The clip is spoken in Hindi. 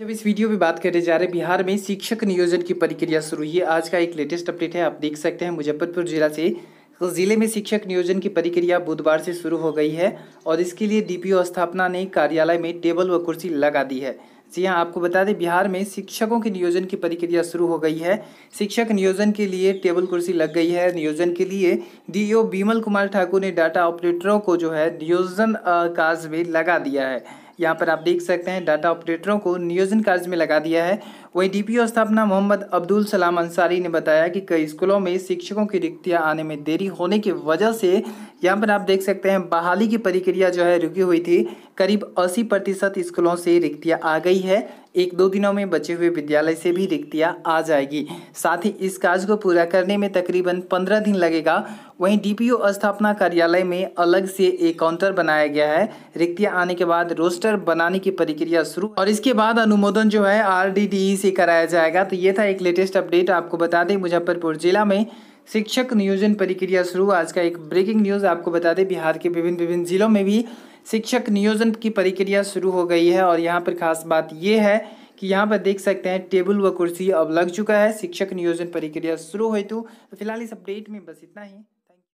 जब इस वीडियो में बात करने जा रहे हैं बिहार में शिक्षक नियोजन की प्रक्रिया शुरू हुई है आज का एक लेटेस्ट अपडेट है आप देख सकते हैं मुजफ्फरपुर जिला से ज़िले में शिक्षक नियोजन की प्रक्रिया बुधवार से शुरू हो गई है और इसके लिए डीपीओ स्थापना ने कार्यालय में टेबल व कुर्सी लगा दी है जी हाँ आपको बता दें बिहार में शिक्षकों के नियोजन की प्रक्रिया शुरू हो गई है शिक्षक नियोजन के लिए टेबल कुर्सी लग गई है नियोजन के लिए डीओ बीमल कुमार ठाकुर ने डाटा ऑपरेटरों को जो है नियोजन काज में लगा दिया है यहाँ पर आप देख सकते हैं डाटा ऑपरेटरों को नियोजन कार्य में लगा दिया है वहीं डीपीओ स्थापना मोहम्मद अब्दुल सलाम अंसारी ने बताया कि कई स्कूलों में शिक्षकों की रिक्तियाँ आने में देरी होने की वजह से यहाँ पर आप देख सकते हैं बहाली की प्रक्रिया जो है रुकी हुई थी करीब अस्सी प्रतिशत स्कूलों से रिक्तियाँ आ गई है एक दो दिनों में बचे हुए विद्यालय से भी रिक्तियां आ जाएगी साथ ही इस कार्य को पूरा करने में तकरीबन पंद्रह दिन लगेगा वहीं डीपीओ स्थापना कार्यालय में अलग से एक काउंटर बनाया गया है रिक्तियाँ आने के बाद रोस्टर बनाने की प्रक्रिया शुरू और इसके बाद अनुमोदन जो है आर से कराया जाएगा तो ये था एक लेटेस्ट अपडेट आपको बता दें मुजफ्फरपुर जिला में शिक्षक नियोजन प्रक्रिया शुरू आज का एक ब्रेकिंग न्यूज़ आपको बता दें बिहार के विभिन्न विभिन्न जिलों में भी शिक्षक नियोजन की प्रक्रिया शुरू हो गई है और यहाँ पर खास बात ये है कि यहाँ पर देख सकते हैं टेबल व कुर्सी अब लग चुका है शिक्षक नियोजन प्रक्रिया शुरू हुई तो फिलहाल इस अपडेट में बस इतना ही